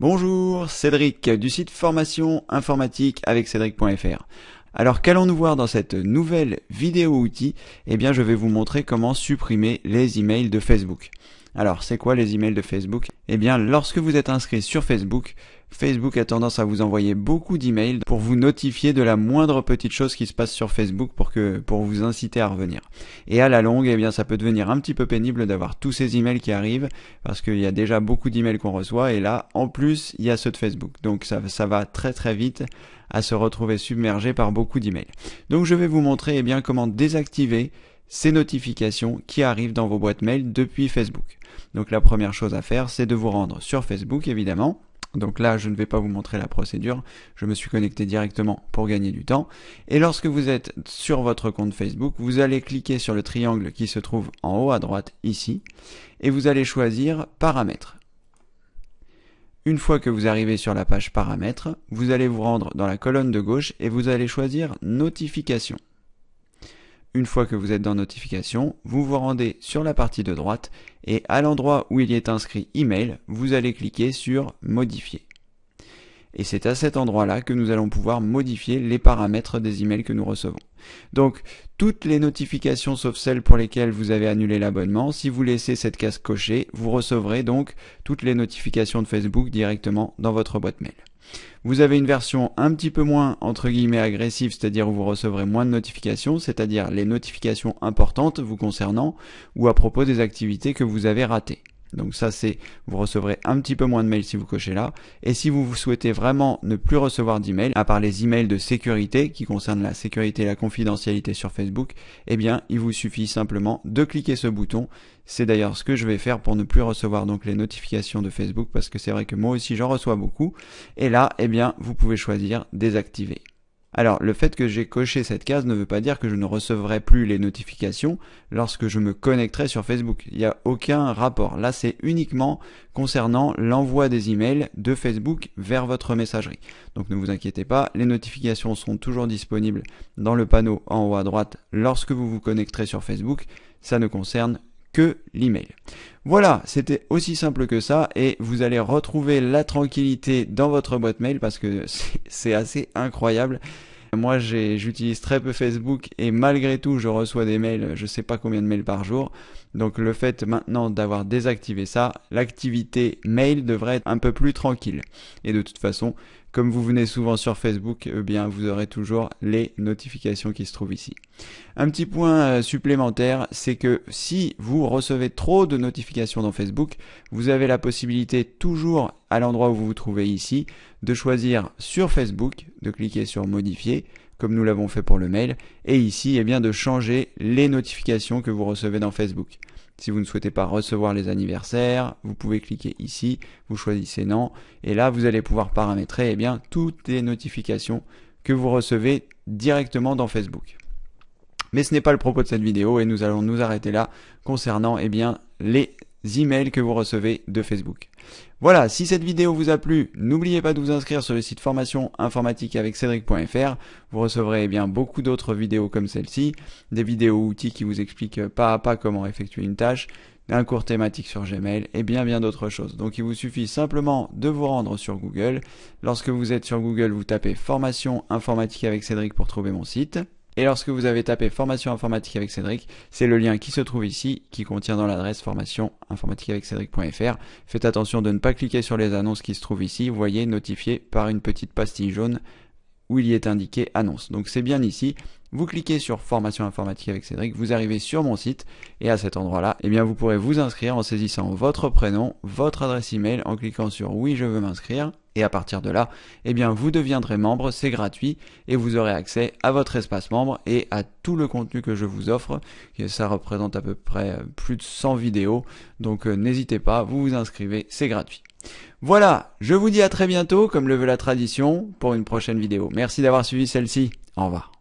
Bonjour, Cédric du site formation informatique avec cédric.fr. Alors qu'allons-nous voir dans cette nouvelle vidéo outil Eh bien je vais vous montrer comment supprimer les emails de Facebook. Alors c'est quoi les emails de Facebook Eh bien lorsque vous êtes inscrit sur Facebook, Facebook a tendance à vous envoyer beaucoup d'emails pour vous notifier de la moindre petite chose qui se passe sur Facebook pour que pour vous inciter à revenir. Et à la longue, eh bien ça peut devenir un petit peu pénible d'avoir tous ces emails qui arrivent parce qu'il y a déjà beaucoup d'emails qu'on reçoit et là en plus il y a ceux de Facebook. Donc ça, va très très vite à se retrouver submergé par beaucoup d'emails. Donc je vais vous montrer eh bien comment désactiver ces notifications qui arrivent dans vos boîtes mail depuis Facebook. Donc la première chose à faire, c'est de vous rendre sur Facebook évidemment donc là, je ne vais pas vous montrer la procédure, je me suis connecté directement pour gagner du temps. Et lorsque vous êtes sur votre compte Facebook, vous allez cliquer sur le triangle qui se trouve en haut à droite ici, et vous allez choisir Paramètres. Une fois que vous arrivez sur la page Paramètres, vous allez vous rendre dans la colonne de gauche et vous allez choisir notifications. Une fois que vous êtes dans notification, vous vous rendez sur la partie de droite et à l'endroit où il y est inscrit email, vous allez cliquer sur modifier. Et c'est à cet endroit-là que nous allons pouvoir modifier les paramètres des emails que nous recevons. Donc, toutes les notifications sauf celles pour lesquelles vous avez annulé l'abonnement, si vous laissez cette case cochée, vous recevrez donc toutes les notifications de Facebook directement dans votre boîte mail. Vous avez une version un petit peu moins entre guillemets agressive, c'est-à-dire où vous recevrez moins de notifications, c'est-à-dire les notifications importantes vous concernant ou à propos des activités que vous avez ratées. Donc ça c'est, vous recevrez un petit peu moins de mails si vous cochez là. Et si vous souhaitez vraiment ne plus recevoir d'emails, à part les emails de sécurité qui concernent la sécurité et la confidentialité sur Facebook, eh bien il vous suffit simplement de cliquer ce bouton. C'est d'ailleurs ce que je vais faire pour ne plus recevoir donc les notifications de Facebook parce que c'est vrai que moi aussi j'en reçois beaucoup. Et là, eh bien vous pouvez choisir désactiver. Alors, le fait que j'ai coché cette case ne veut pas dire que je ne recevrai plus les notifications lorsque je me connecterai sur Facebook. Il n'y a aucun rapport. Là, c'est uniquement concernant l'envoi des emails de Facebook vers votre messagerie. Donc, ne vous inquiétez pas, les notifications sont toujours disponibles dans le panneau en haut à droite lorsque vous vous connecterez sur Facebook. Ça ne concerne que l'email. Voilà, c'était aussi simple que ça et vous allez retrouver la tranquillité dans votre boîte mail parce que c'est assez incroyable. Moi, j'utilise très peu Facebook et malgré tout, je reçois des mails, je sais pas combien de mails par jour. Donc le fait maintenant d'avoir désactivé ça, l'activité mail devrait être un peu plus tranquille. Et de toute façon, comme vous venez souvent sur Facebook, eh bien vous aurez toujours les notifications qui se trouvent ici. Un petit point euh, supplémentaire, c'est que si vous recevez trop de notifications dans Facebook, vous avez la possibilité toujours à l'endroit où vous vous trouvez ici de choisir sur Facebook, de cliquer sur modifier comme nous l'avons fait pour le mail et ici eh bien de changer les notifications que vous recevez dans Facebook. Si vous ne souhaitez pas recevoir les anniversaires, vous pouvez cliquer ici, vous choisissez non, et là vous allez pouvoir paramétrer eh bien, toutes les notifications que vous recevez directement dans Facebook. Mais ce n'est pas le propos de cette vidéo et nous allons nous arrêter là concernant eh bien, les emails que vous recevez de Facebook. Voilà, si cette vidéo vous a plu, n'oubliez pas de vous inscrire sur le site formation informatique avec cédric.fr. Vous recevrez eh bien beaucoup d'autres vidéos comme celle-ci, des vidéos outils qui vous expliquent pas à pas comment effectuer une tâche, un cours thématique sur Gmail et bien bien d'autres choses. Donc il vous suffit simplement de vous rendre sur Google. Lorsque vous êtes sur Google, vous tapez formation informatique avec Cédric pour trouver mon site. Et lorsque vous avez tapé formation informatique avec Cédric, c'est le lien qui se trouve ici, qui contient dans l'adresse formation informatique avec Cédric.fr. Faites attention de ne pas cliquer sur les annonces qui se trouvent ici. Vous voyez notifié par une petite pastille jaune où il y est indiqué annonce. Donc c'est bien ici. Vous cliquez sur formation informatique avec Cédric, vous arrivez sur mon site et à cet endroit-là, eh bien vous pourrez vous inscrire en saisissant votre prénom, votre adresse email en cliquant sur oui, je veux m'inscrire et à partir de là, eh bien vous deviendrez membre, c'est gratuit et vous aurez accès à votre espace membre et à tout le contenu que je vous offre. Et ça représente à peu près plus de 100 vidéos. Donc euh, n'hésitez pas, vous vous inscrivez, c'est gratuit. Voilà, je vous dis à très bientôt, comme le veut la tradition, pour une prochaine vidéo. Merci d'avoir suivi celle-ci. Au revoir.